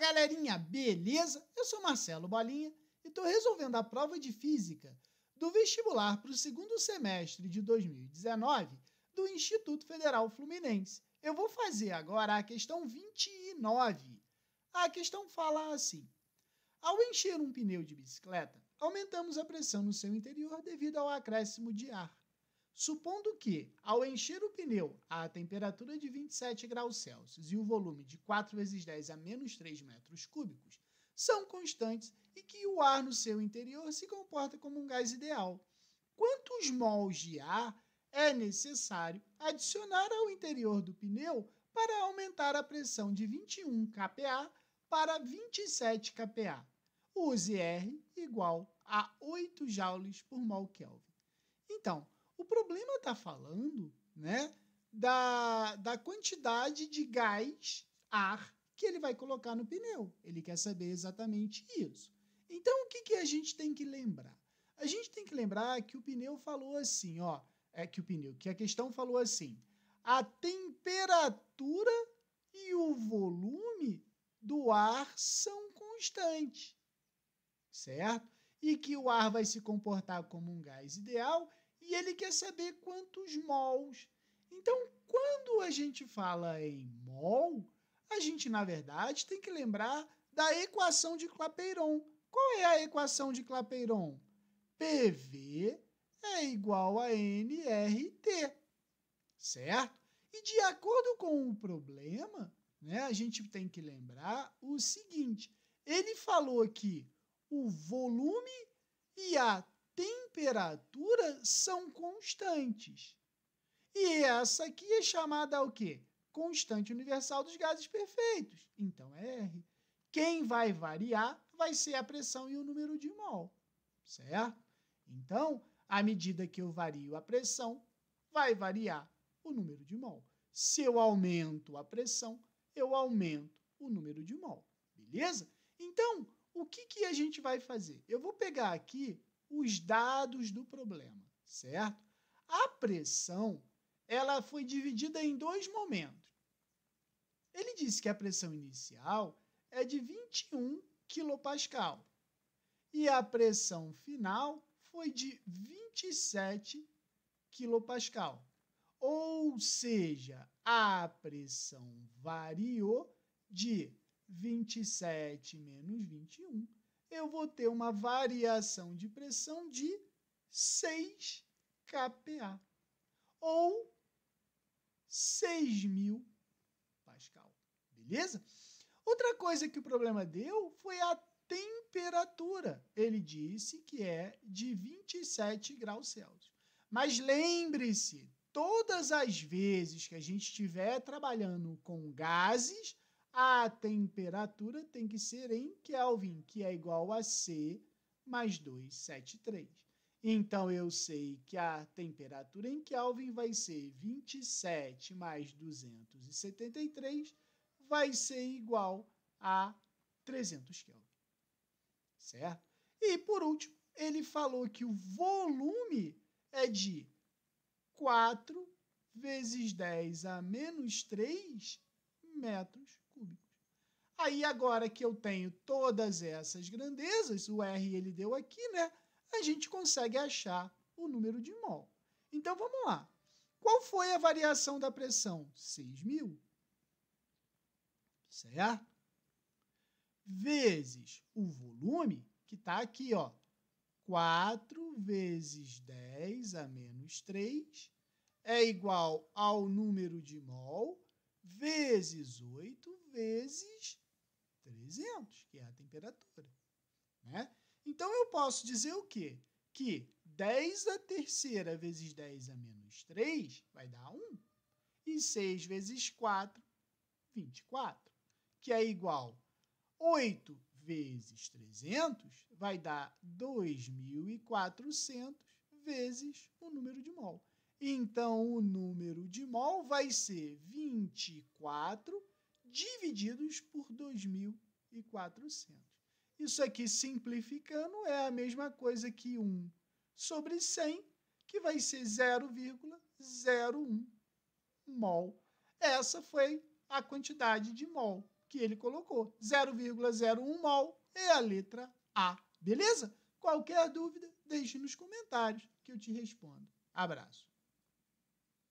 galerinha, beleza? Eu sou Marcelo Bolinha e estou resolvendo a prova de física do vestibular para o segundo semestre de 2019 do Instituto Federal Fluminense. Eu vou fazer agora a questão 29. A questão fala assim: Ao encher um pneu de bicicleta, aumentamos a pressão no seu interior devido ao acréscimo de ar. Supondo que, ao encher o pneu a temperatura de 27 graus Celsius e o volume de 4 vezes 10 a menos 3 metros cúbicos são constantes e que o ar no seu interior se comporta como um gás ideal, quantos mols de ar é necessário adicionar ao interior do pneu para aumentar a pressão de 21 kPa para 27 kPa? Use R igual a 8 joules por mol Kelvin. Então, o problema está falando, né, da, da quantidade de gás, ar, que ele vai colocar no pneu. Ele quer saber exatamente isso. Então, o que, que a gente tem que lembrar? A gente tem que lembrar que o pneu falou assim, ó, é que o pneu, que a questão falou assim, a temperatura e o volume do ar são constantes, certo? E que o ar vai se comportar como um gás ideal e ele quer saber quantos mols. Então, quando a gente fala em mol, a gente, na verdade, tem que lembrar da equação de Clapeyron. Qual é a equação de Clapeyron? PV é igual a nRT, certo? E de acordo com o problema, né, a gente tem que lembrar o seguinte: ele falou que o volume e a temperatura são constantes. E essa aqui é chamada o quê? Constante universal dos gases perfeitos. Então é R. Quem vai variar vai ser a pressão e o número de mol, certo? Então, à medida que eu vario a pressão, vai variar o número de mol. Se eu aumento a pressão, eu aumento o número de mol, beleza? Então, o que, que a gente vai fazer? Eu vou pegar aqui os dados do problema, certo? A pressão, ela foi dividida em dois momentos. Ele disse que a pressão inicial é de 21 kPa e a pressão final foi de 27 kPa. Ou seja, a pressão variou de 27 menos 21 eu vou ter uma variação de pressão de 6 kPa ou 6.000 Pascal. Beleza? Outra coisa que o problema deu foi a temperatura. Ele disse que é de 27 graus Celsius. Mas lembre-se, todas as vezes que a gente estiver trabalhando com gases, a temperatura tem que ser em Kelvin, que é igual a C mais 273. Então, eu sei que a temperatura em Kelvin vai ser 27 mais 273, vai ser igual a 300 Kelvin. Certo? E, por último, ele falou que o volume é de 4 vezes 10 a menos 3 metros cúbicos. Aí agora que eu tenho todas essas grandezas, o R ele deu aqui, né? A gente consegue achar o número de mol. Então vamos lá. Qual foi a variação da pressão? 6.000. mil. Certo? Vezes o volume, que está aqui, ó. 4 vezes 10 a menos 3 é igual ao número de mol vezes 8 vezes 300, que é a temperatura. Né? Então eu posso dizer o quê? Que 10 a terceira vezes 10 a menos 3 vai dar 1. E 6 vezes 4, 24, que é igual 8 vezes 300 vai dar 2.400 vezes o número de mol. Então, o número de mol vai ser 24 divididos por 2.400. Isso aqui, simplificando, é a mesma coisa que 1 sobre 100, que vai ser 0,01 mol. Essa foi a quantidade de mol que ele colocou, 0,01 mol é a letra A, beleza? Qualquer dúvida, deixe nos comentários que eu te respondo. Abraço.